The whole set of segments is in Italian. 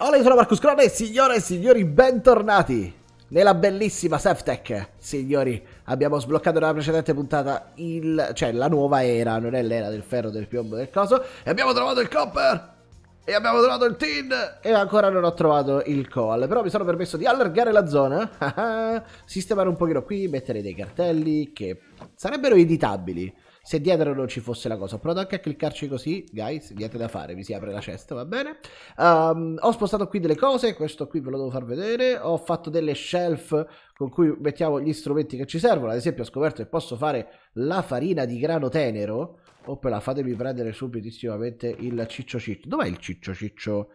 Hola, io sono Marcus Crone, signore e signori, bentornati nella bellissima Seftech. Signori, abbiamo sbloccato nella precedente puntata il... cioè la nuova era, non è l'era del ferro, del piombo, del coso. E abbiamo trovato il copper! E abbiamo trovato il tin! E ancora non ho trovato il call, però mi sono permesso di allargare la zona, sistemare un pochino qui, mettere dei cartelli che sarebbero editabili se dietro non ci fosse la cosa. Provo anche a cliccarci così, guys, niente da fare, mi si apre la cesta, va bene. Um, ho spostato qui delle cose, questo qui ve lo devo far vedere, ho fatto delle shelf con cui mettiamo gli strumenti che ci servono, ad esempio ho scoperto che posso fare la farina di grano tenero, oppela, fatemi prendere subitissimamente il ciccio ciccio, dov'è il ciccio ciccio?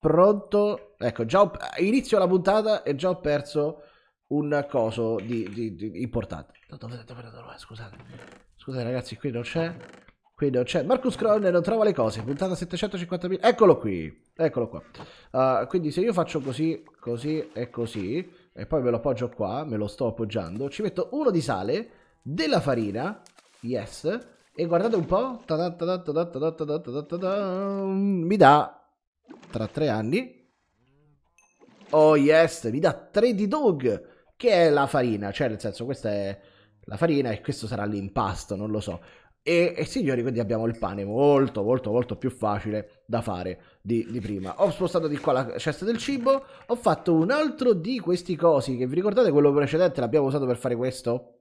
Pronto? Ecco, già ho... inizio la puntata e già ho perso un coso di, di, di importante. Dove, dove, dove, dove, scusate. Scusate ragazzi, qui non c'è. Qui non c'è. Marcus Croner non trova le cose. Puntata 750.000. Eccolo qui. Eccolo qua. Uh, quindi se io faccio così, così e così, e poi me lo appoggio qua, me lo sto appoggiando, ci metto uno di sale, della farina, yes, e guardate un po', mi dà, tra tre anni, oh yes, mi dà 3 di dog, che è la farina, cioè nel senso questa è la farina e questo sarà l'impasto, non lo so. E, e, signori, quindi abbiamo il pane molto, molto, molto più facile da fare di, di, prima. Ho spostato di qua la cesta del cibo, ho fatto un altro di questi cosi che vi ricordate quello precedente l'abbiamo usato per fare questo?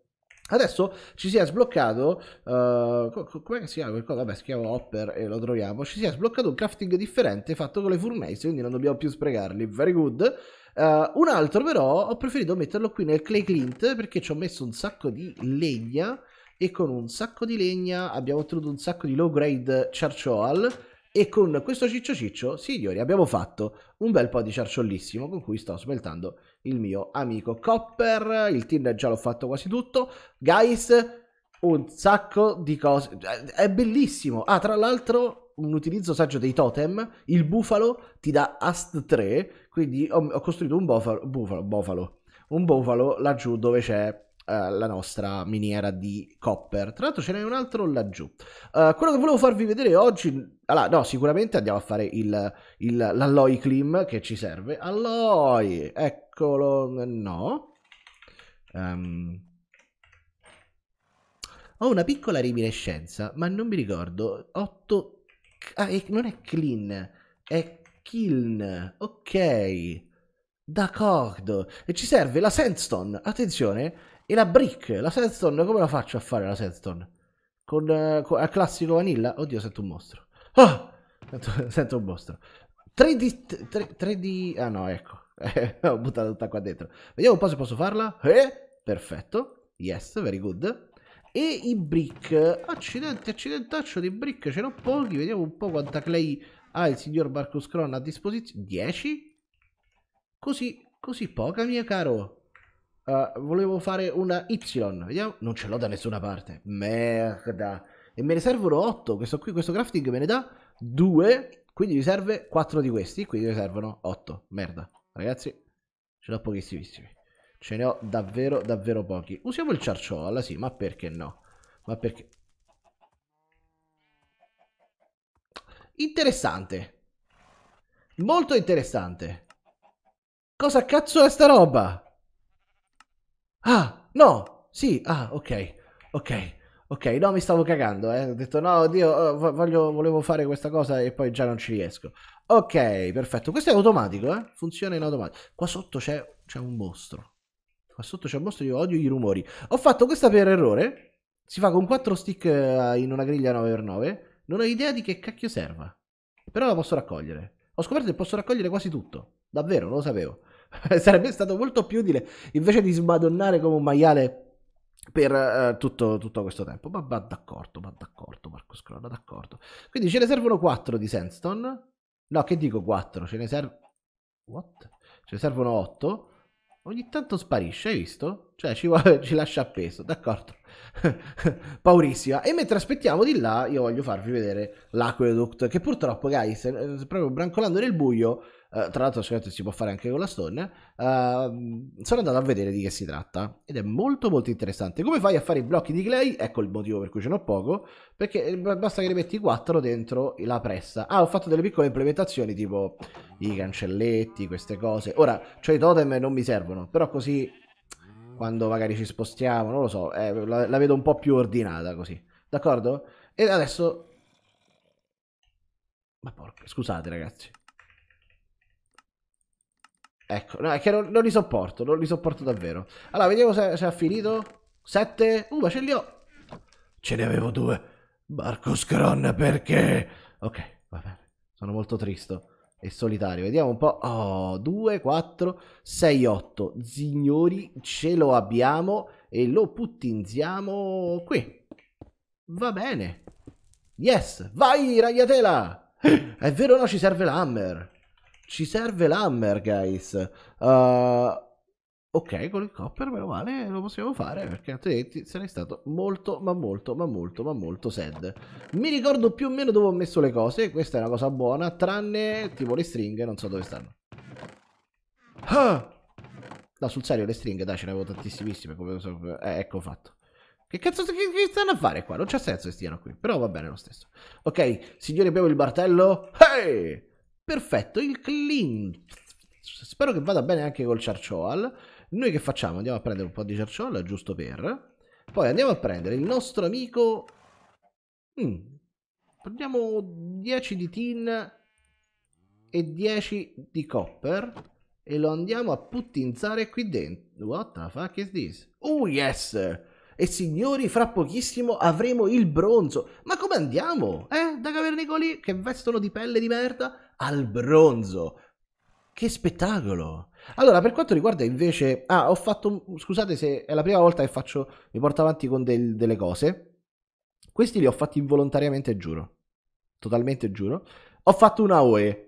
Adesso ci si è sbloccato, uh, come si chiama quel coso? Vabbè, si chiama Hopper e lo troviamo. Ci si è sbloccato un crafting differente fatto con le furnace, quindi non dobbiamo più sprecarli. Very good. Uh, un altro però ho preferito metterlo qui nel clay clint perché ci ho messo un sacco di legna e con un sacco di legna abbiamo ottenuto un sacco di low grade charcoal e con questo ciccio ciccio, signori, abbiamo fatto un bel po' di charciollissimo con cui sto smeltando il mio amico Copper. Il tin già l'ho fatto quasi tutto. Guys, un sacco di cose. È bellissimo. Ah, tra l'altro, un utilizzo saggio dei totem. Il bufalo ti dà Ast 3, quindi ho, ho costruito un bofalo, bufalo, bofalo, un bufalo laggiù dove c'è eh, la nostra miniera di copper. Tra l'altro ce n'è un altro laggiù. Uh, quello che volevo farvi vedere oggi... Allora, no, sicuramente andiamo a fare il, il, l'alloy clim che ci serve. Alloy, eccolo, no. Um, ho una piccola reminiscenza, ma non mi ricordo. 8... Ah, non è clean, è Kiln. Ok. D'accordo. E ci serve la sandstone, attenzione, e la brick. La sandstone, come la faccio a fare la sandstone? Con, eh, con al classico vanilla? Oddio, sento un mostro. Oh! Sento, sento un mostro. 3D, 3, d 3 d Ah no, ecco. Ho buttato tutta qua dentro. Vediamo un po' se posso farla. Eh? Perfetto. Yes, very good. E i brick. Accidenti, accidentaccio di brick. Ce n'ho pochi. Vediamo un po' quanta clay ha il signor Marcus Cron a disposizione 10? Così, così poca, mio caro. Uh, volevo fare una Y, vediamo. Non ce l'ho da nessuna parte. Merda. E me ne servono 8. Questo qui, questo crafting me ne dà 2. Quindi mi serve 4 di questi. Quindi mi servono 8. Merda. Ragazzi, ce l'ho pochissimissimi. Ce ne ho davvero, davvero pochi. Usiamo il charciola, sì, ma perché no? Ma perché... Interessante. Molto interessante. Cosa cazzo è sta roba? Ah, no. Sì, ah, ok. Ok. Ok, no, mi stavo cagando, eh. Ho detto no, oddio, oh, voglio, volevo fare questa cosa e poi già non ci riesco. Ok, perfetto. Questo è automatico, eh. Funziona in automatico. Qua sotto c'è un mostro. Qua sotto c'è un mostro, io odio i rumori. Ho fatto questa per errore. Si fa con 4 stick eh, in una griglia 9x9. Non ho idea di che cacchio serva. Però la posso raccogliere. Ho scoperto che posso raccogliere quasi tutto. Davvero, non lo sapevo. Sarebbe stato molto più utile invece di smadonnare come un maiale per uh, tutto, tutto, questo tempo. Ma, ma d'accordo, ma d'accordo, Marco Scrolla, d'accordo. Quindi ce ne servono 4 di sandstone. No, che dico 4? Ce ne servono... What? Ce ne servono 8. Ogni tanto sparisce, hai visto? Cioè, ci, vuole, ci lascia appeso, d'accordo? Paurissima. E mentre aspettiamo di là, io voglio farvi vedere l'Aqueduct, che purtroppo, guys, eh, proprio brancolando nel buio, eh, tra l'altro sicuramente si può fare anche con la stone, eh, sono andato a vedere di che si tratta. Ed è molto molto interessante. Come fai a fare i blocchi di clay? Ecco il motivo per cui ce n'ho poco, perché eh, basta che ne metti 4 dentro la pressa. Ah, ho fatto delle piccole implementazioni, tipo i cancelletti, queste cose. Ora, cioè i totem non mi servono, però così quando magari ci spostiamo, non lo so, eh, la, la vedo un po' più ordinata così. D'accordo? E adesso... Ma porca, scusate ragazzi. Ecco, no, è che non, non, li sopporto, non li sopporto davvero. Allora, vediamo se, se ha finito. Sette. Uh, ma ce li ho. Ce ne avevo due. Marco Scron, perché? Ok, va bene. Sono molto tristo e solitario. Vediamo un po'. Oh, 2, 4, 6, 8. Signori, ce lo abbiamo e lo puttinziamo qui. Va bene. Yes, vai Ragnatela! È vero o no ci serve l'hammer? Ci serve l'hammer, guys. Uh, ok con il copper meno male lo possiamo fare perché altrimenti sarei stato molto ma molto ma molto ma molto sad mi ricordo più o meno dove ho messo le cose questa è una cosa buona tranne tipo le stringhe non so dove stanno ah! no sul serio le stringhe dai ce ne avevo tantissime. come eh, ecco fatto che cazzo che, che stanno a fare qua? Non c'è senso che stiano qui, però va bene lo stesso. Ok, signori abbiamo il martello. Hey! Perfetto, il clean. Spero che vada bene anche col charchoal. Noi che facciamo? Andiamo a prendere un po' di cerciolla, giusto per. Poi andiamo a prendere il nostro amico... Mm. Prendiamo 10 di tin e 10 di copper e lo andiamo a puttinzare qui dentro. What the fuck is this? Oh yes! E signori, fra pochissimo avremo il bronzo. Ma come andiamo? Eh? Da cavernicoli che vestono di pelle di merda al bronzo. Che spettacolo! Allora, per quanto riguarda invece... Ah, ho fatto... Scusate se è la prima volta che faccio... Mi porto avanti con del, delle cose. Questi li ho fatti involontariamente, giuro. Totalmente giuro. Ho fatto una OE.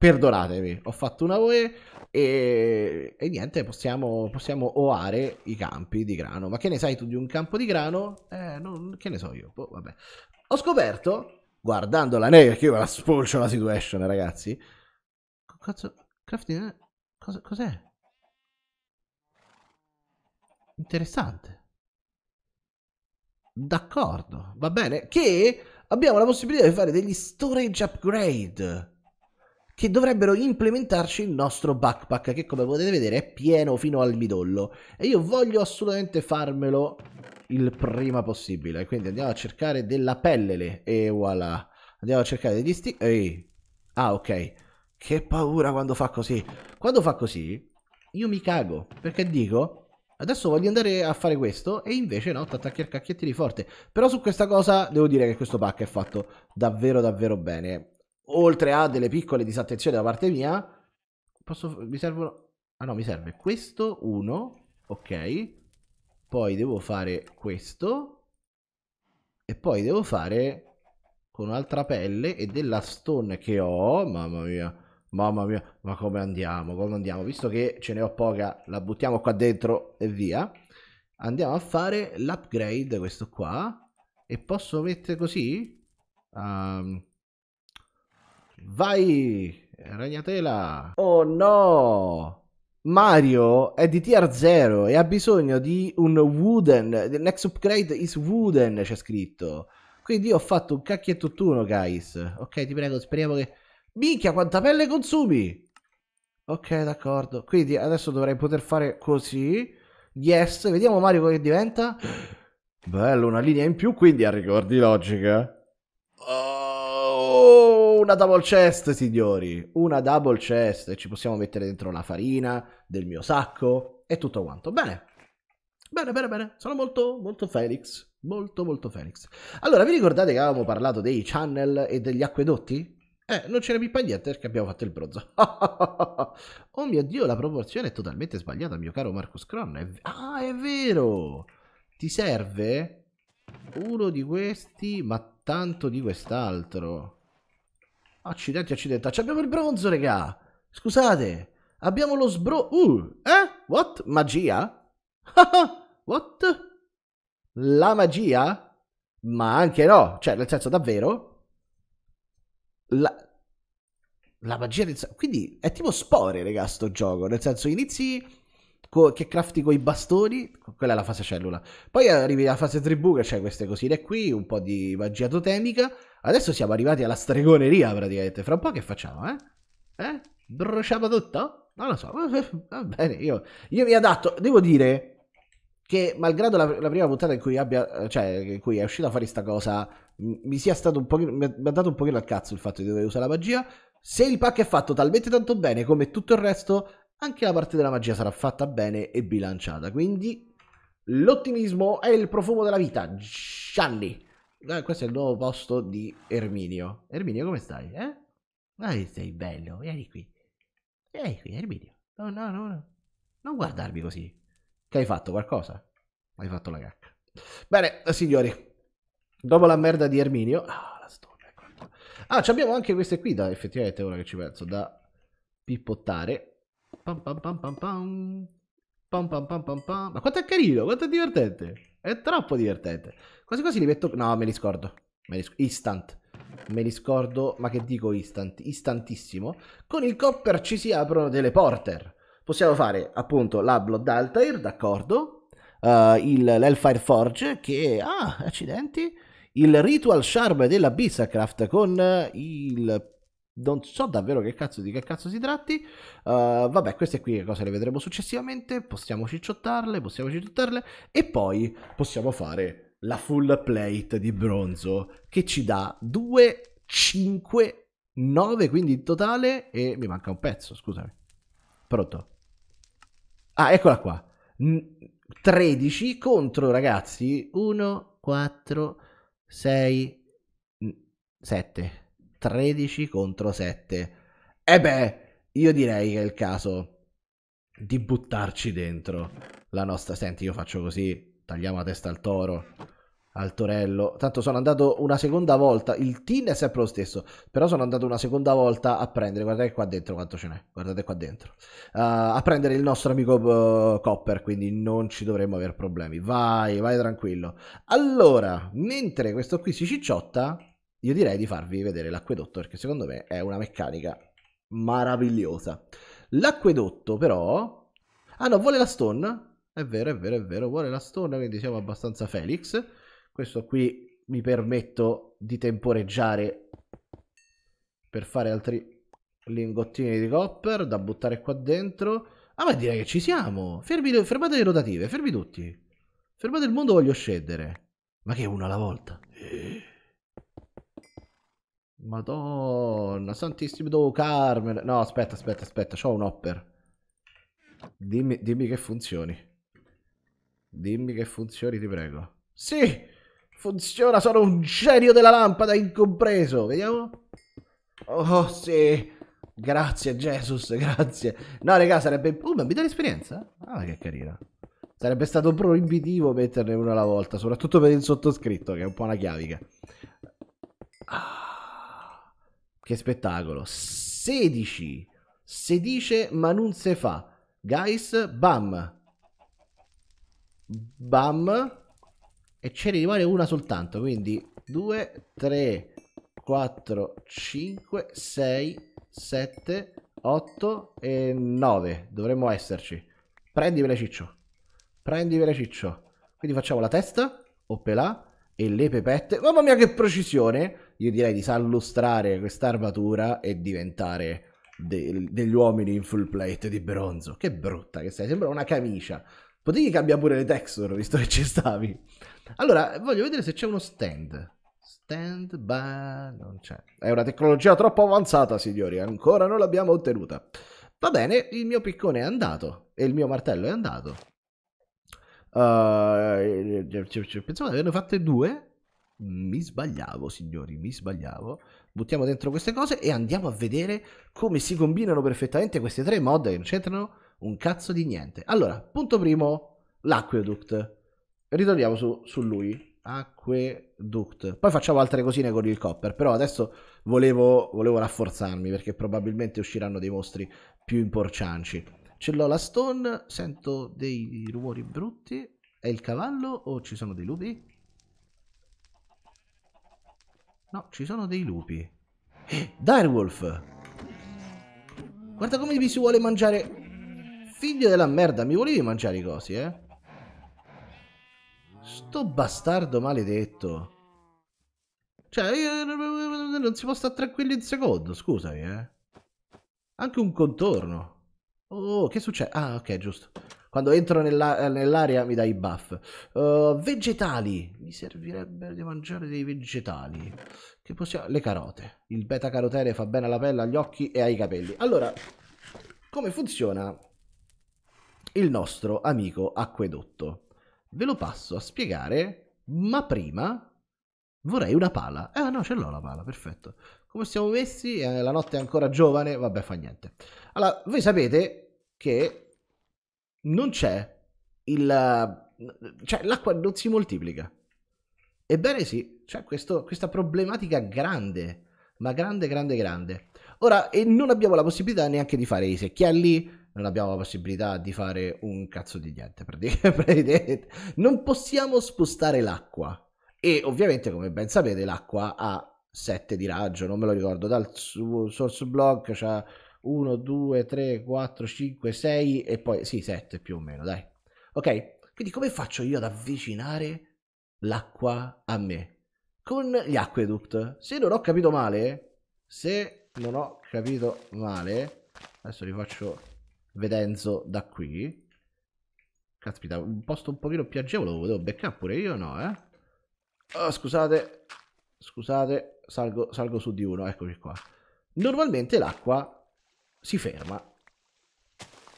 Perdonatemi, ho fatto una OE e, e niente, possiamo, possiamo, oare i campi di grano. Ma che ne sai tu di un campo di grano? Eh, non, che ne so io. Oh, vabbè. Ho scoperto, guardando la neve, che io la spolcio la situation, ragazzi. Cazzo, crafting... Eh? Cosa, cos'è? Interessante. D'accordo, va bene. Che abbiamo la possibilità di fare degli storage upgrade che dovrebbero implementarci il nostro backpack che come potete vedere è pieno fino al midollo e io voglio assolutamente farmelo il prima possibile quindi andiamo a cercare della pelle e voilà andiamo a cercare degli stick ehi ah ok che paura quando fa così. Quando fa così, io mi cago. Perché dico, adesso voglio andare a fare questo e invece no, ti attacchi al cacchiettini forte. Però su questa cosa devo dire che questo pack è fatto davvero davvero bene. Oltre a delle piccole disattenzioni da parte mia, posso, mi servono... Ah no, mi serve questo, uno, ok. Poi devo fare questo. E poi devo fare con un'altra pelle e della stone che ho, mamma mia. Mamma mia, ma come andiamo? Come andiamo? Visto che ce ne ho poca, la buttiamo qua dentro e via. Andiamo a fare l'upgrade, questo qua. E posso mettere così? Um, vai, ragnatela! Oh no! Mario è di tier 0 e ha bisogno di un wooden. The next upgrade is wooden, c'è scritto. Quindi io ho fatto un cacchietto tutt'uno, guys. Ok, ti prego, speriamo che Minchia, quanta pelle consumi! Ok, d'accordo. Quindi adesso dovrei poter fare così. Yes, vediamo Mario che diventa. Bello, una linea in più, quindi a ricordi logica. Oh, una double chest, signori. Una double chest. Ci possiamo mettere dentro la farina del mio sacco e tutto quanto. Bene. Bene, bene, bene. Sono molto, molto Felix. Molto, molto Felix. Allora, vi ricordate che avevamo parlato dei channel e degli acquedotti? Eh, non ce ne più niente perché abbiamo fatto il bronzo. oh mio Dio, la proporzione è totalmente sbagliata, mio caro Marcus Cron. È... Ah, è vero! Ti serve uno di questi, ma tanto di quest'altro. Accidenti, accidenti. Ah, Ci abbiamo il bronzo, regà! Scusate! Abbiamo lo sbro... Uh! Eh? What? Magia? What? La magia? Ma anche no! Cioè, nel senso, davvero? la, la magia del sangue. Quindi è tipo spore, raga, sto gioco. Nel senso, inizi co- che crafti con i bastoni, quella è la fase cellula. Poi arrivi alla fase tribù che c'è queste cosine qui, un po' di magia totemica. Adesso siamo arrivati alla stregoneria praticamente. Fra un po' che facciamo, eh? Eh? Bruciamo tutto? Non lo so. Va bene, io, io mi adatto. Devo dire che malgrado la, la prima puntata in cui, abbia, cioè, in cui è uscita fuori sta cosa mi sia stato un po' mi ha dato un pochino al cazzo il fatto di dover usare la magia. Se il pack è fatto talmente tanto bene come tutto il resto, anche la parte della magia sarà fatta bene e bilanciata. Quindi l'ottimismo è il profumo della vita. Gianni. Eh, questo è il nuovo posto di Erminio. Erminio, come stai? Eh? Dai, ah, sei bello. Vieni qui. Vieni qui, Erminio. No, no, no, no. Non guardarmi così. Che hai fatto qualcosa? Hai fatto la cacca. Bene, signori, Dopo la merda di Erminio. Ah, la storia. Ecco. Ah, abbiamo anche queste qui da effettivamente ora che ci penso. Da pippottare. Pam pam pam pam pam. Pam pam pam pam pam. Ma quanto è carino, quanto è divertente. È troppo divertente. Quasi quasi li metto. No, me li scordo. Me li Instant. Me li scordo, ma che dico instant? Istantissimo. Con il copper ci si aprono delle porter. Possiamo fare appunto la Blood Altair, d'accordo. Uh, l'Hellfire Forge che... Ah, accidenti il Ritual Charm della Bissacraft con eh, il non so davvero che cazzo di che cazzo si tratti. Uh, vabbè, queste qui cose le vedremo successivamente. Possiamo cicciottarle, possiamo cicciottarle. E poi possiamo fare la full plate di bronzo che ci dà 2, 5, 9. Quindi in totale. E mi manca un pezzo, scusami. Pronto? Ah, eccola qua. 13 contro, ragazzi, 1, 4, 6, 7, 13 contro 7. E beh, io direi che è il caso di buttarci dentro la nostra... Senti, io faccio così, tagliamo la testa al toro al Torello. Tanto sono andato una seconda volta, il tin è sempre lo stesso, però sono andato una seconda volta a prendere, guardate qua dentro quanto ce n'è, guardate qua dentro, uh, a prendere il nostro amico uh, Copper, quindi non ci dovremmo avere problemi. Vai, vai tranquillo. Allora, mentre questo qui si cicciotta, io direi di farvi vedere l'acquedotto, perché secondo me è una meccanica meravigliosa. L'acquedotto però... Ah no, vuole la stone? È vero, è vero, è vero, vuole la stone, quindi siamo abbastanza Felix. Questo qui mi permetto di temporeggiare per fare altri lingottini di copper da buttare qua dentro. Ah, ma direi che ci siamo. Fermi, fermate le rotative, fermi tutti. Fermate il mondo, voglio scendere. Ma che uno alla volta. Madonna, santissimo do Carmen. No, aspetta, aspetta, aspetta, c'ho un hopper. Dimmi, dimmi che funzioni. Dimmi che funzioni, ti prego. Sì! Funziona, sono un genio della lampada incompreso. Vediamo. Oh, sì. Grazie, Jesus, grazie. No, raga, sarebbe... Uh, ma mi dà l'esperienza? Ah, che carina. Sarebbe stato proibitivo metterne una alla volta, soprattutto per il sottoscritto, che è un po' una chiavica. Ah, che spettacolo. 16. 16, ma non se fa. Guys, bam. Bam e ce ne rimane una soltanto, quindi 2, 3, 4, 5, 6, 7, 8 e 9 dovremmo esserci. Prendimela ciccio, prendimela ciccio. Quindi facciamo la testa, oppelà, e le pepette. Mamma mia che precisione! Io direi di sallustrare quest'armatura e diventare de degli uomini in full plate di bronzo. Che brutta che sei, sembra una camicia. Potevi cambiare pure le texture, visto che ci stavi. Allora, voglio vedere se c'è uno stand. Stand by... non c'è. È una tecnologia troppo avanzata, signori, ancora non l'abbiamo ottenuta. Va bene, il mio piccone è andato e il mio martello è andato. Uh, pensavo di averne fatte due. Mi sbagliavo, signori, mi sbagliavo. Buttiamo dentro queste cose e andiamo a vedere come si combinano perfettamente queste tre mod che non c'entrano un cazzo di niente. Allora, punto primo, l'acqueduct. Ritorniamo su, su lui. Acqueduct. Poi facciamo altre cosine con il copper, però adesso volevo, volevo rafforzarmi perché probabilmente usciranno dei mostri più importanti. Ce l'ho la stone, sento dei rumori brutti. È il cavallo o ci sono dei lupi? No, ci sono dei lupi. Eh, Direwolf! Guarda come mi si vuole mangiare Figlio della merda, mi volevi mangiare i cosi, eh? Sto bastardo maledetto. Cioè, non si può stare tranquilli un secondo, scusami, eh. Anche un contorno. Oh, che succede? Ah, ok, giusto. Quando entro nell'area mi dai i buff. Uh, vegetali. Mi servirebbe di mangiare dei vegetali. Che possiamo... Le carote. Il beta carotene fa bene alla pelle, agli occhi e ai capelli. Allora, come funziona il nostro amico acquedotto. Ve lo passo a spiegare, ma prima vorrei una pala. Ah no, ce l'ho la pala, perfetto. Come siamo messi? Eh, la notte è ancora giovane, vabbè fa niente. Allora, voi sapete che non c'è il... cioè l'acqua non si moltiplica. Ebbene sì, c'è questo, questa problematica grande, ma grande, grande, grande. Ora, e non abbiamo la possibilità neanche di fare i secchielli, non abbiamo la possibilità di fare un cazzo di niente praticamente. Non possiamo spostare l'acqua. E ovviamente, come ben sapete, l'acqua ha 7 di raggio, non me lo ricordo, dal suo source block c'ha 1, 2, 3, 4, 5, 6 e poi sì, 7 più o meno, dai. Ok? Quindi come faccio io ad avvicinare l'acqua a me? Con gli aqueduct. Se non ho capito male, se non ho capito male, adesso li faccio Vedenzo da qui. Caspita, un posto un pochino più agevole lo volevo beccare pure io, no, eh? Oh, scusate, scusate, salgo, salgo su di uno, eccoci qua. Normalmente l'acqua si ferma.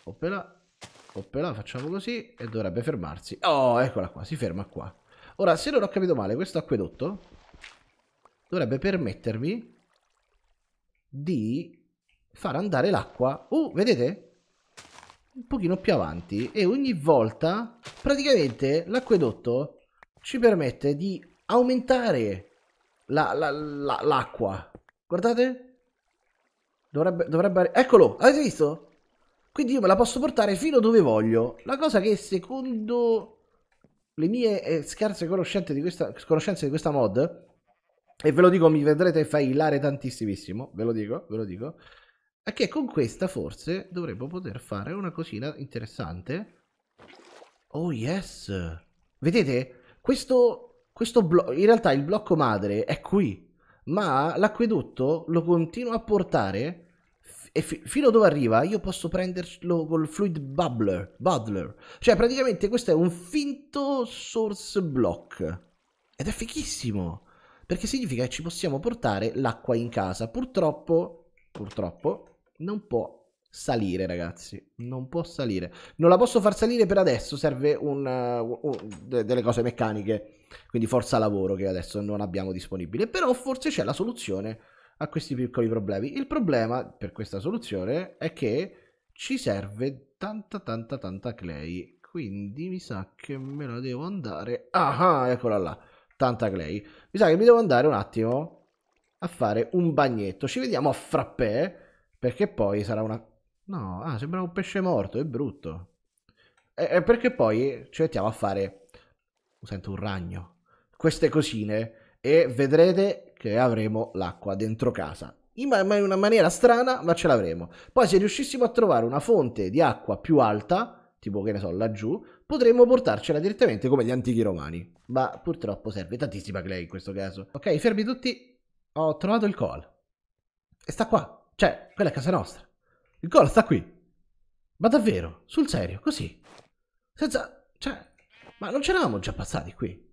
Oppela, oppela, facciamo così e dovrebbe fermarsi. Oh, eccola qua, si ferma qua. Ora, se non ho capito male, questo acquedotto dovrebbe permettermi di far andare l'acqua. Uh, vedete? un pochino più avanti e ogni volta praticamente l'acquedotto ci permette di aumentare l'acqua. La, la, la, Guardate, dovrebbe, dovrebbe... Eccolo, avete visto? Quindi io me la posso portare fino dove voglio. La cosa che secondo le mie eh, scarse conoscenze di, questa, conoscenze di questa mod, e ve lo dico, mi vedrete fai ilare tantissimo, ve lo dico, ve lo dico, e che con questa forse dovremmo poter fare una cosina interessante. Oh yes! Vedete? Questo, questo blocco... In realtà il blocco madre è qui. Ma l'acquedotto lo continua a portare e fi fino dove arriva io posso prenderlo col fluid bubbler, bubbler. Cioè praticamente questo è un finto source block. Ed è fichissimo. Perché significa che ci possiamo portare l'acqua in casa. Purtroppo, purtroppo, non può salire, ragazzi. Non può salire. Non la posso far salire per adesso. Serve un, eh, un, un, delle cose meccaniche. Quindi forza lavoro che adesso non abbiamo disponibile. Però forse c'è la soluzione a questi piccoli problemi. Il problema per questa soluzione è che ci serve tanta tanta tanta clay. Quindi mi sa che me la devo andare. Ah, ah eccola là. Tanta clay. Mi sa che mi devo andare un attimo a fare un bagnetto. Ci vediamo a frappè perché poi sarà una... No, ah, sembra un pesce morto, è brutto. E, e perché poi ci mettiamo a fare... Sento un ragno. Queste cosine e vedrete che avremo l'acqua dentro casa. In una maniera strana, ma ce l'avremo. Poi se riuscissimo a trovare una fonte di acqua più alta, tipo che ne so, laggiù, potremmo portarcela direttamente come gli antichi romani. Ma purtroppo serve tantissima clay in questo caso. Ok, fermi tutti. Ho trovato il call. E sta qua. Cioè, quella è casa nostra. Il gol sta qui. Ma davvero, sul serio, così. Senza... Cioè, ma non c'eravamo già passati qui.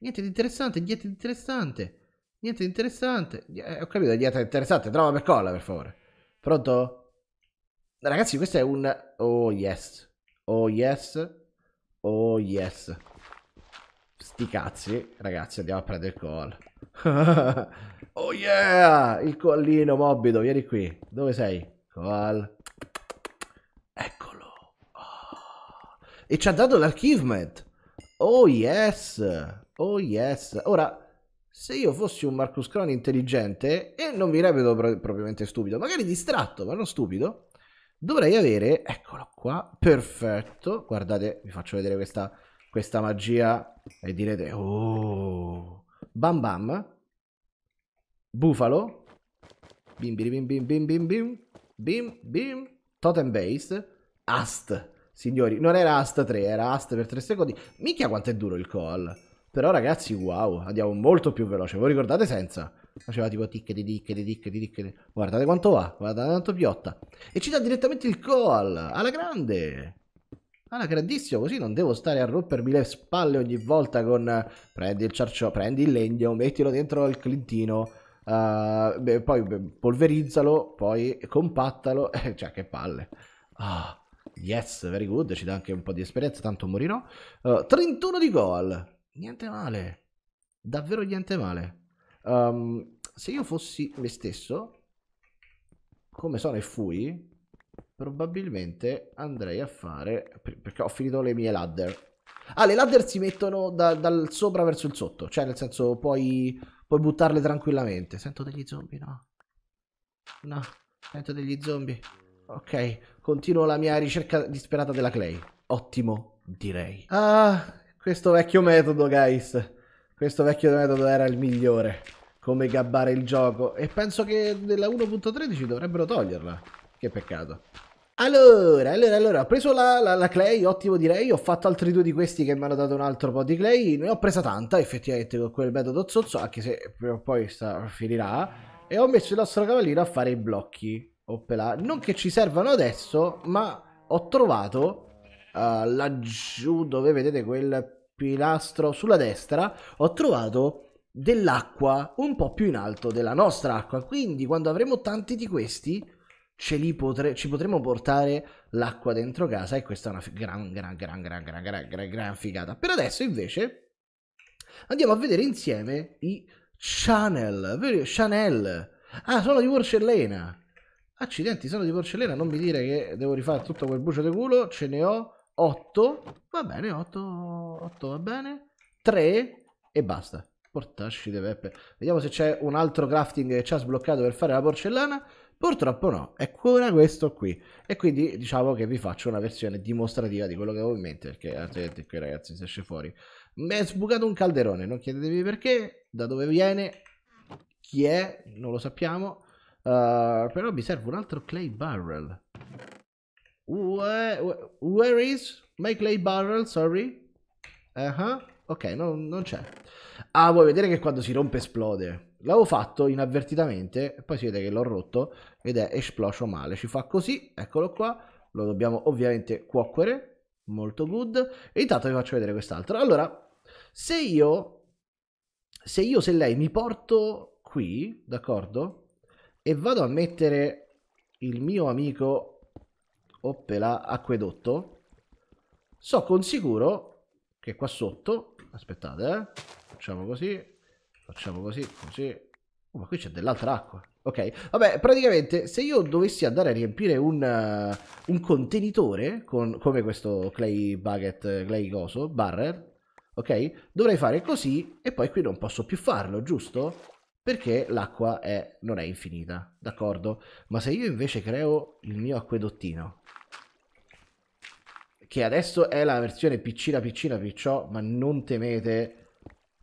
Niente di interessante, niente di interessante. Niente di interessante. Eh, ho capito, niente di interessante. Trova per colla, per favore. Pronto? Ragazzi, questo è un... Oh, yes. Oh, yes. Oh, yes. Sti cazzi. Ragazzi, andiamo a prendere il call. Oh yeah! Il collino morbido, vieni qui. Dove sei? Col. Eccolo. Oh. E ci ha dato l'archivement. Oh yes! Oh yes! Ora, se io fossi un Marcus Crone intelligente, e non mi reputo pro propriamente stupido, magari distratto, ma non stupido, dovrei avere... Eccolo qua, perfetto. Guardate, vi faccio vedere questa, questa magia e direte... Oh! Bam bam! Bufalo. Bim bim bim bim bim bim. Bim bim. Totem Base. Ast. Signori, non era Ast 3, era Ast per 3 secondi. Minchia quanto è duro il call. Però ragazzi, wow, andiamo molto più veloce. Voi ricordate senza? Faceva tipo tic di tic di tic di tic. Guardate quanto va, guardate quanto piotta. E ci dà direttamente il call, alla grande. Alla grandissimo, così non devo stare a rompermi le spalle ogni volta con eh, prendi il ciarciò, prendi il legno, mettilo dentro il clintino Uh, beh, poi beh, polverizzalo, poi compattalo, eh, cioè che palle. Ah, yes, very good, ci dà anche un po' di esperienza, tanto morirò. Uh, eh, 31 di goal, niente male, davvero niente male. Um, se io fossi me stesso, come sono e fui, probabilmente andrei a fare, perché ho finito le mie ladder. Ah, le ladder si mettono da, dal sopra verso il sotto, cioè nel senso poi Puoi buttarle tranquillamente. Sento degli zombie, no? No, sento degli zombie. Ok, continuo la mia ricerca disperata della clay. Ottimo, direi. Ah, questo vecchio metodo, guys. Questo vecchio metodo era il migliore. Come gabbare il gioco. E penso che nella 1.13 dovrebbero toglierla. Che peccato. Allora, allora, allora, ho preso la, la, la, clay, ottimo direi, ho fatto altri due di questi che mi hanno dato un altro po' di clay, ne ho presa tanta effettivamente con quel metodo zozzo, anche se prima o poi sta, finirà, e ho messo il nostro cavallino a fare i blocchi, oppela, non che ci servano adesso, ma ho trovato uh, laggiù dove vedete quel pilastro sulla destra, ho trovato dell'acqua un po' più in alto della nostra acqua, quindi quando avremo tanti di questi potre, ci potremmo portare l'acqua dentro casa e questa è una gran, gran, gran, gran, gran, gran, gran, gran figata. Per adesso invece andiamo a vedere insieme i Chanel, vero? Chanel. Ah, sono di porcellana. Accidenti, sono di porcellana, non mi dire che devo rifare tutto quel bucio di culo, ce ne ho 8, va bene, 8, 8 va bene, 3 e basta. Portasci de peppe. Vediamo se c'è un altro crafting che ci ha sbloccato per fare la porcellana. Purtroppo no, è ancora questo qui. E quindi diciamo che vi faccio una versione dimostrativa di quello che avevo in mente, perché altrimenti qui ragazzi si esce fuori. Mi è sbucato un calderone, non chiedetevi perché, da dove viene, chi è, non lo sappiamo. Uh, però mi serve un altro clay barrel. Where, where is my clay barrel, sorry? Uh -huh. Ok, no, non c'è. Ah, vuoi vedere che quando si rompe esplode? L'avevo fatto inavvertitamente, poi si vede che l'ho rotto ed è esploso male. Ci fa così, eccolo qua, lo dobbiamo ovviamente cuocere, molto good. E intanto vi faccio vedere quest'altro. Allora, se io, se io, se lei mi porto qui, d'accordo, e vado a mettere il mio amico, oppela, acquedotto, so con sicuro che qua sotto, aspettate, eh, facciamo così, facciamo così, così. Oh, ma qui c'è dell'altra acqua. Ok, vabbè, praticamente se io dovessi andare a riempire un, uh, un contenitore con, come questo clay bucket, eh, clay coso, barrel, ok? Dovrei fare così e poi qui non posso più farlo, giusto? Perché l'acqua non è infinita, d'accordo? Ma se io invece creo il mio acquedottino, che adesso è la versione piccina piccina perciò, ma non temete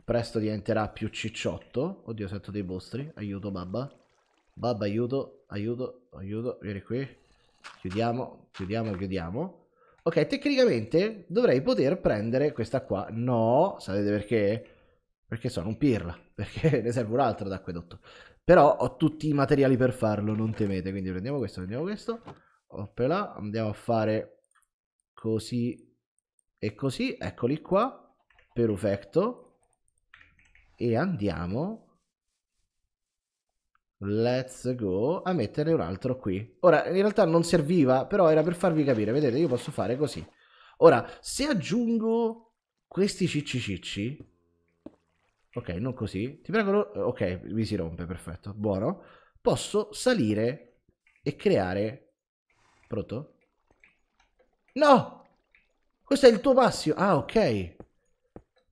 presto diventerà più cicciotto. Oddio, sento dei mostri. Aiuto, babba. Babba, aiuto, aiuto, aiuto. Vieni qui. Chiudiamo, chiudiamo, chiudiamo. Ok, tecnicamente dovrei poter prendere questa qua. No, sapete perché? Perché sono un pirla, perché ne serve un altro d'acquedotto. Però ho tutti i materiali per farlo, non temete. Quindi prendiamo questo, prendiamo questo. Oppela, andiamo a fare così e così. Eccoli qua. Perfetto e andiamo Let's go a mettere un altro qui. Ora, in realtà non serviva, però era per farvi capire. Vedete, io posso fare così. Ora, se aggiungo questi cicci cicci... Ok, non così. Ti prego... Ok, mi si rompe, perfetto. Buono. Posso salire e creare... Pronto? No! Questo è il tuo passio. Ah, ok.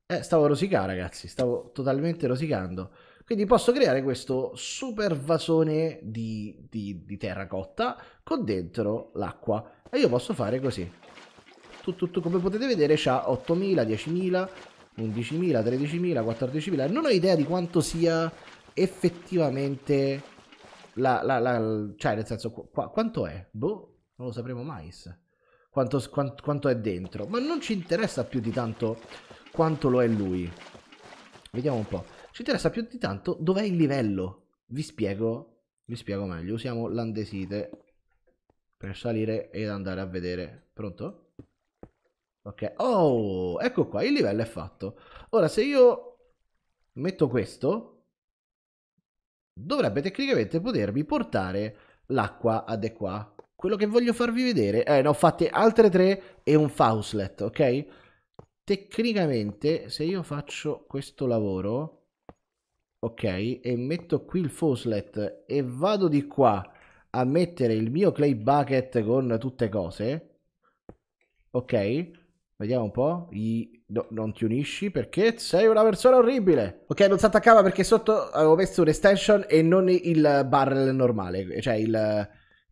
Eh, stavo rosicando, ragazzi, stavo totalmente rosicando. Quindi posso creare questo super vasone di, di, di terracotta con dentro l'acqua. E io posso fare così. Tu, tu, come potete vedere c'ha 8.000, 10.000, 11.000, 13.000, 14.000. Non ho idea di quanto sia effettivamente la... la, la cioè, nel senso, qua, quanto è? Boh, non lo sapremo mai. Quanto, quanto, quanto è dentro. Ma non ci interessa più di tanto quanto lo è lui. Vediamo un po'. Ci interessa più di tanto dov'è il livello. Vi spiego, vi spiego meglio. Usiamo l'andesite per salire ed andare a vedere. Pronto? Ok. Oh, ecco qua, il livello è fatto. Ora, se io metto questo, dovrebbe tecnicamente potermi portare l'acqua ad qua. Quello che voglio farvi vedere... Eh, ne ho fatte altre tre e un fauslet, ok? tecnicamente se io faccio questo lavoro ok e metto qui il foslet e vado di qua a mettere il mio clay bucket con tutte cose ok vediamo un po' I... no, non ti unisci perché sei una persona orribile ok non si attaccava perché sotto avevo messo un extension e non il barrel normale cioè il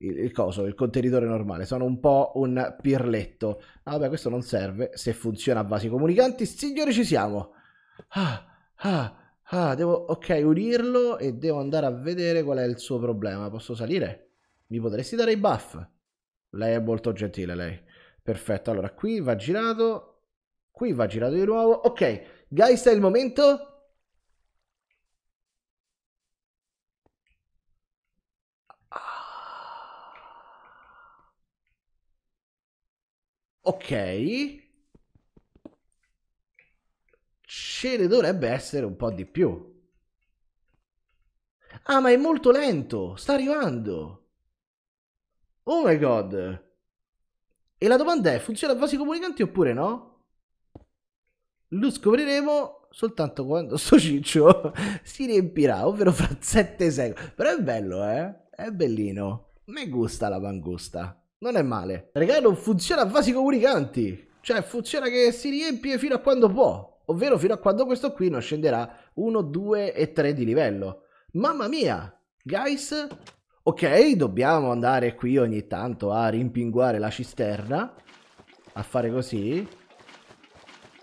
il, il, coso, il contenitore normale, sono un po' un pirletto. Ah, vabbè, questo non serve se funziona a vasi comunicanti. Signori, ci siamo. Ah, ah, ah, devo, ok, unirlo e devo andare a vedere qual è il suo problema. Posso salire? Mi potresti dare i buff? Lei è molto gentile, lei. Perfetto, allora qui va girato, qui va girato di nuovo. Ok, guys, è il momento Ok. Ce ne dovrebbe essere un po' di più. Ah, ma è molto lento. Sta arrivando. Oh my god. E la domanda è, funziona a vasi comunicanti oppure no? Lo scopriremo soltanto quando sto ciccio si riempirà, ovvero fra sette secoli. Però è bello, eh? È bellino. Me gusta la mangusta non è male. Regà, non funziona a vasi comunicanti. Cioè, funziona che si riempie fino a quando può. Ovvero fino a quando questo qui non scenderà 1, 2 e 3 di livello. Mamma mia! Guys, ok, dobbiamo andare qui ogni tanto a rimpinguare la cisterna. A fare così.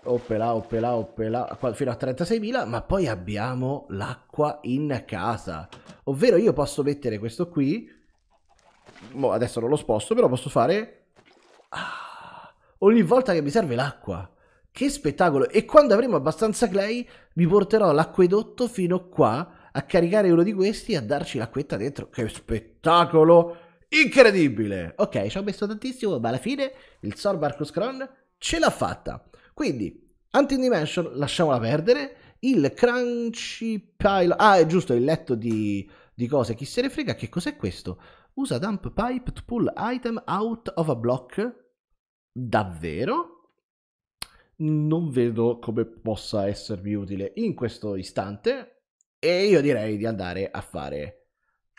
Oppela, oppela, oppela, fino a 36.000, ma poi abbiamo l'acqua in casa. Ovvero io posso mettere questo qui boh, adesso non lo sposto, però posso fare... Ah, ogni volta che mi serve l'acqua. Che spettacolo! E quando avremo abbastanza clay, mi porterò l'acquedotto fino qua a caricare uno di questi e a darci l'acquetta dentro. Che spettacolo! Incredibile! Ok, ci ho messo tantissimo, ma alla fine il Sorb Arcus Cron ce l'ha fatta. Quindi, Anti-Dimension lasciamola perdere. Il Crunchy Pile... Ah, è giusto, il letto di di cose, chi se ne frega, che cos'è questo? Usa dump pipe to pull item out of a block? Davvero? Non vedo come possa esservi utile in questo istante e io direi di andare a fare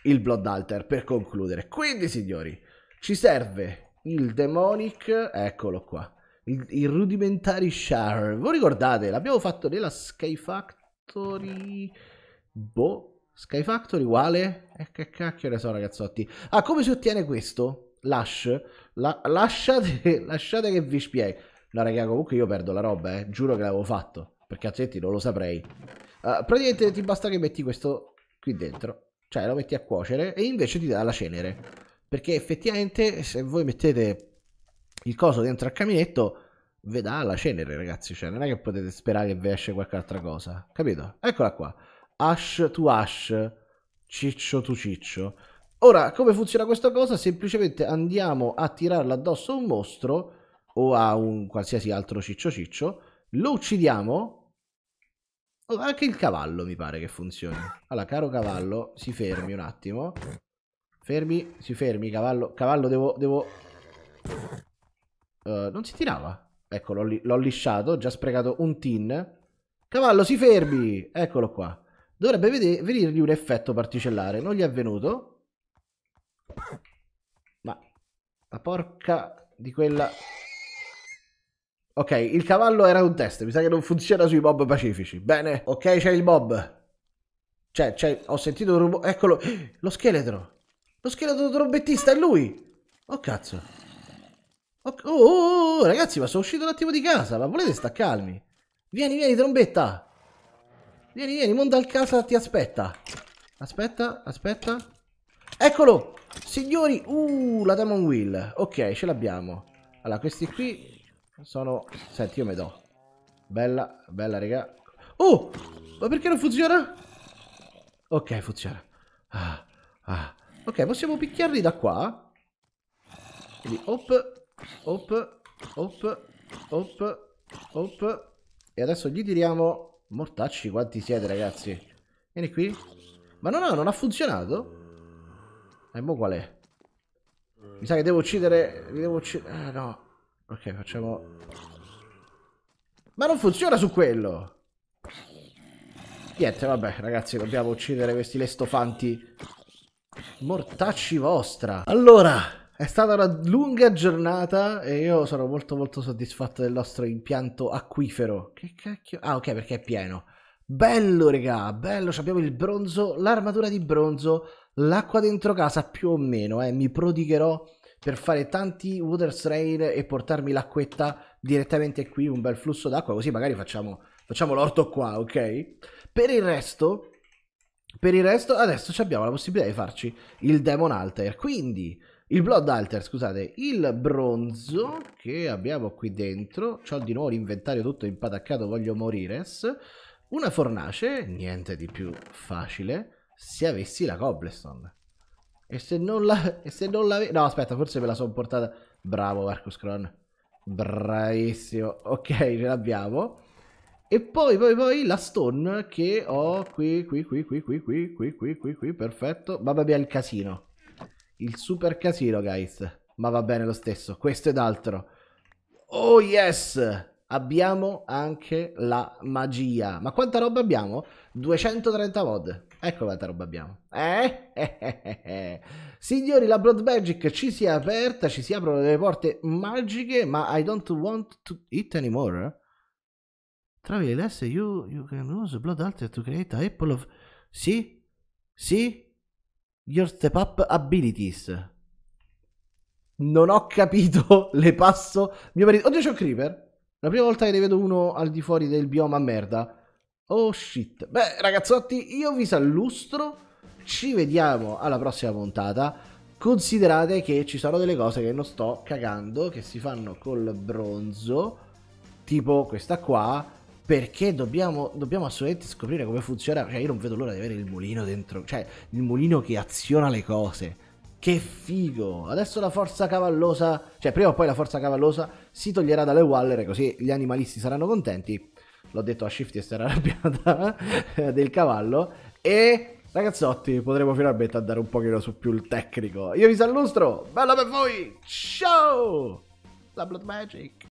il Blood Alter per concludere. Quindi signori, ci serve il Demonic, eccolo qua, il, il Rudimentary Shard. Voi ricordate, l'abbiamo fatto nella Sky Factory... Boh, Sky Factory uguale? E eh, che cacchio ne so ragazzotti. Ah, come si ottiene questo? Lash? La, lasciate, lasciate, che vi spieghi. No raga, comunque io perdo la roba, eh. Giuro che l'avevo fatto. Perché altrimenti non lo saprei. Uh, praticamente ti basta che metti questo qui dentro. Cioè lo metti a cuocere e invece ti dà la cenere. Perché effettivamente se voi mettete il coso dentro al caminetto vedrà la cenere ragazzi cioè non è che potete sperare che vi esce qualche altra cosa capito? eccola qua hash to hash, ciccio to ciccio. Ora, come funziona questa cosa? Semplicemente andiamo a tirarla addosso a un mostro o a un qualsiasi altro ciccio ciccio, lo uccidiamo. Oh, anche il cavallo mi pare che funzioni. Allora, caro cavallo, si fermi un attimo. Fermi, si fermi, cavallo. Cavallo, devo... devo... Uh, non si tirava. Ecco, l'ho lisciato, ho già sprecato un tin. Cavallo, si fermi! Eccolo qua. Dovrebbe venirgli un effetto particellare. Non gli è avvenuto. Ma la porca di quella... Ok, il cavallo era un test. Mi sa che non funziona sui mob pacifici. Bene, ok, c'è il mob. Cioè, cioè, ho sentito un rumore... Eccolo, lo scheletro. Lo scheletro trombettista è lui. Oh, cazzo. Oh, oh, oh, oh, ragazzi, ma sono uscito un attimo di casa. Ma volete staccarmi? Vieni, vieni, trombetta. Vieni, vieni, monta al casa, ti aspetta. Aspetta, aspetta. Eccolo! Signori, uh, la Demon Wheel. Ok, ce l'abbiamo. Allora, questi qui sono... Senti, io me do. Bella, bella, raga. Oh! Ma perché non funziona? Ok, funziona. Ah, ah. Ok, possiamo picchiarli da qua. Quindi, hop, hop, hop, hop, hop. E adesso gli tiriamo Mortacci quanti siete ragazzi Vieni qui Ma no no non ha funzionato E eh, mo qual è Mi sa che devo uccidere Mi devo uccidere Ah no Ok facciamo Ma non funziona su quello Niente vabbè ragazzi dobbiamo uccidere questi lestofanti Mortacci vostra Allora è stata una lunga giornata e io sono molto molto soddisfatto del nostro impianto acquifero. Che cacchio? Ah ok perché è pieno. Bello regà, bello, abbiamo il bronzo, l'armatura di bronzo, l'acqua dentro casa più o meno, eh. mi prodigherò per fare tanti water strain e portarmi l'acquetta direttamente qui, un bel flusso d'acqua, così magari facciamo, facciamo l'orto qua, ok? Per il resto, per il resto adesso abbiamo la possibilità di farci il Demon Alter, quindi il Blood altar scusate, il bronzo che abbiamo qui dentro, ho di nuovo l'inventario tutto impataccato, voglio morire, una fornace, niente di più facile, se avessi la cobblestone. E se non la... E se non la... No, aspetta, forse me la sono portata... Bravo, Marcus Cron. Bravissimo. Ok, ce l'abbiamo. E poi, poi, poi la stone che ho qui, qui, qui, qui, qui, qui, qui, qui, qui, qui, perfetto. Mamma mia, il casino. Il super casino, guys. Ma va bene lo stesso, questo ed altro. Oh yes! Abbiamo anche la magia. Ma quanta roba abbiamo? 230 mod. Ecco quanta roba abbiamo. Eh? Signori, la Blood Magic ci si è aperta, ci si aprono le porte magiche, ma I don't want to eat anymore. Travel less you, you can use Blood Alter to create a apple of... Sì? Sì? Your step up abilities. Non ho capito, le passo. Mio marito. Oddio, c'è un creeper. La prima volta che ne vedo uno al di fuori del bioma merda. Oh shit. Beh, ragazzotti, io vi sallustro. Ci vediamo alla prossima puntata. Considerate che ci sono delle cose che non sto cagando, che si fanno col bronzo, tipo questa qua perché dobbiamo, dobbiamo, assolutamente scoprire come funziona. Cioè, io non vedo l'ora di avere il mulino dentro, cioè il mulino che aziona le cose. Che figo! Adesso la forza cavallosa, cioè prima o poi la forza cavallosa si toglierà dalle Waller, così gli animalisti saranno contenti. L'ho detto a Shifty e sarà arrabbiata eh, del cavallo. E ragazzotti, potremo finalmente andare un pochino su più il tecnico. Io vi salustro, bella per voi! Ciao! La Blood Magic!